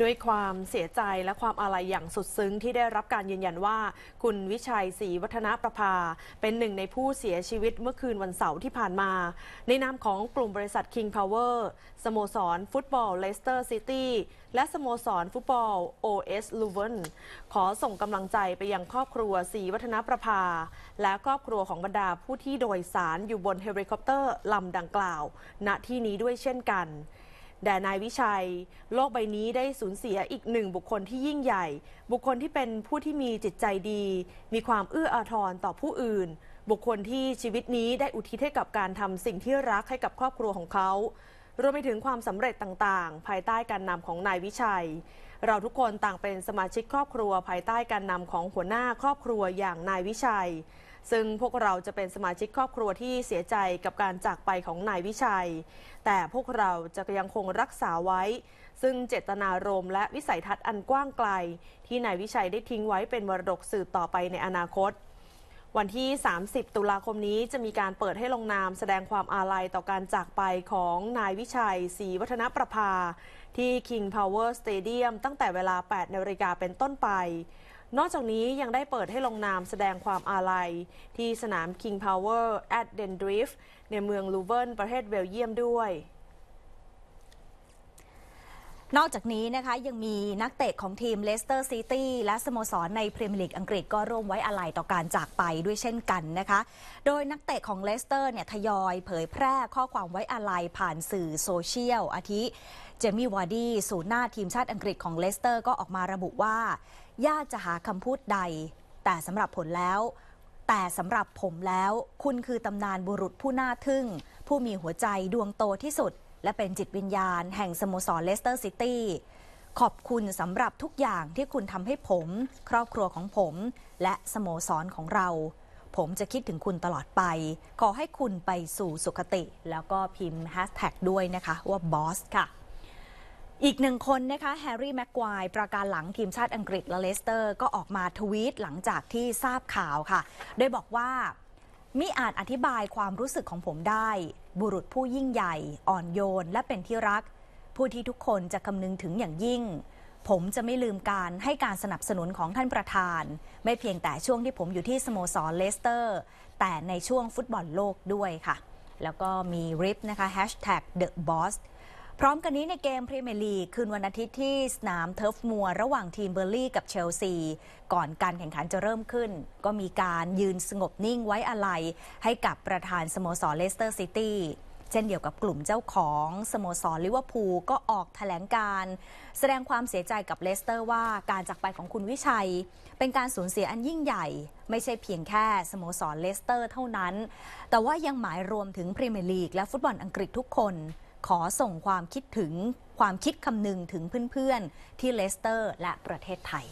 ด้วยความเสียใจและความอาลัยอย่างสุดซึ้งที่ได้รับการยืนยันว่า คุณวิชัยศรีวัฒนประภาเป็นหนึ่งในผู้เสียชีวิตเมื่อคืนวันเสาร์ที่ผ่านมา ในนามของกลุ่มบริษัท King Power สโมสรฟุตบอลเลสเตอร์ซิตี้และสโมสรฟุตบอล OS l u v e n ขอส่งกำลังใจไปยังครอบครัวศรีวัฒนประภา และครอบครัวของบรรดาผู้ที่โดยสารอยู่บนเฮลิคอปเตอร์ลำดังกล่าว ณที่นี้ด้วยเช่นกันแด่นายวิชัยโลกใบนี้ได้สูญเสียอีกหนึ่งบุคคลที่ยิ่งใหญ่ บุคคลที่เป็นผู้ที่มีจิตใจดี มีความเอื้ออาทรต่อผู้อื่น บุคคลที่ชีวิตนี้ได้อุทิศให้กับการทำสิ่งที่รักให้กับครอบครัวของเขา รวมไปถึงความสำเร็จต่างๆ ภายใต้การนำของนายวิชัย เราทุกคนต่างเป็นสมาชิกครอบครัวภายใต้การนำของหัวหน้าครอบครัวอย่างนายวิชัยซึ่งพวกเราจะเป็นสมาชิกครอบครัวที่เสียใจกับการจากไปของนายวิชัย แต่พวกเราจะยังคงรักษาไว้ ซึ่งเจตนารมณ์และวิสัยทัศน์อันกว้างไกล ที่นายวิชัยได้ทิ้งไว้เป็นมรดกสืบต่อไปในอนาคต วันที่ 30 ตุลาคมนี้จะมีการเปิดให้ลงนามแสดงความอาลัยต่อการจากไปของนายวิชัยศรีวัฒนประภา ที่ King Power Stadium ตั้งแต่เวลา8นาฬิกาเป็นต้นไปนอกจากนี้ยังได้เปิดให้ลงนามแสดงความอาลัยที่สนาม King Power at Dendriff ในเมืองลูเวิร์นประเทศเบลเยียมด้วยนอกจากนี้นะคะยังมีนักเตะของทีมเลสเตอร์ซิตี้และสโมสรในพรีเมียร์ลีกอังกฤษก็ร่วมไว้อาลัยต่อการจากไปด้วยเช่นกันนะคะ โดยนักเตะของเลสเตอร์เนี่ยทยอยเผยแพร่ข้อความไว้อาลัยผ่านสื่อโซเชียลอาทิ เจมี่วาร์ดี้สูนหน้าทีมชาติอังกฤษของเลสเตอร์ก็ออกมาระบุว่า ยากจะหาคำพูดใด แต่สำหรับผลแล้ว แต่สำหรับผมแล้ว คุณคือตำนานบุรุษผู้น่าทึ่ง ผู้มีหัวใจดวงโตที่สุดและเป็นจิตวิญญาณแห่งสโมสรเลสเตอร์ซิตี้ขอบคุณสำหรับทุกอย่างที่คุณทำให้ผม ครอบครัวของผม และสโมสรของเรา ผมจะคิดถึงคุณตลอดไป ขอให้คุณไปสู่สุขติ แล้วก็พิมพ์แฮชแท็กด้วยนะคะ ว่าบอสค่ะ อีกหนึ่งคนนะคะแฮร์รี่แม็กควายประการหลังทีมชาติอังกฤษและเลสเตอร์ ก็ออกมาทวีตหลังจากที่ทราบข่าวค่ะโดยบอกว่ามิอาจอธิบายความรู้สึกของผมได้ บุรุษผู้ยิ่งใหญ่ อ่อนโยน และเป็นที่รัก ผู้ที่ทุกคนจะคำนึงถึงอย่างยิ่ง ผมจะไม่ลืมการให้การสนับสนุนของท่านประธาน ไม่เพียงแต่ช่วงที่ผมอยู่ที่สโมสรเลสเตอร์ แต่ในช่วงฟุตบอลโลกด้วยค่ะ แล้วก็มีริปนะคะ hashtag the boss พร้อมกันนี้ในเกมพรีเมียร์ลีกคืนวันอาทิตย์ที่สนามเทิร์ฟมัว ระหว่างทีมเบอร์ลี่กับเชลซี ก่อนการแข่งขันจะเริ่มขึ้น ก็มีการยืนสงบนิ่งไว้อาลัยให้กับประธานสโมสรเลสเตอร์ซิตี้เช่นเดียวกับกลุ่มเจ้าของ สโมสรลิเวอร์พูลก็ออกถแถลงการ แสดงความเสียใจกับเลสเตอร์ว่าการจากไปของคุณวิชัย เป็นการสูญเสียอันยิ่งใหญ่ ไม่ใช่เพียงแค่สโมสรเลสเตอร์ เท่านั้น แต่ว่ายังหมายรวมถึงพรีเมียร์ลีกและฟุตบอลอังกฤษทุกคนขอส่งความคิดถึงความคิดคำนึงถึงเพื่อนๆที่เลสเตอร์และประเทศไทย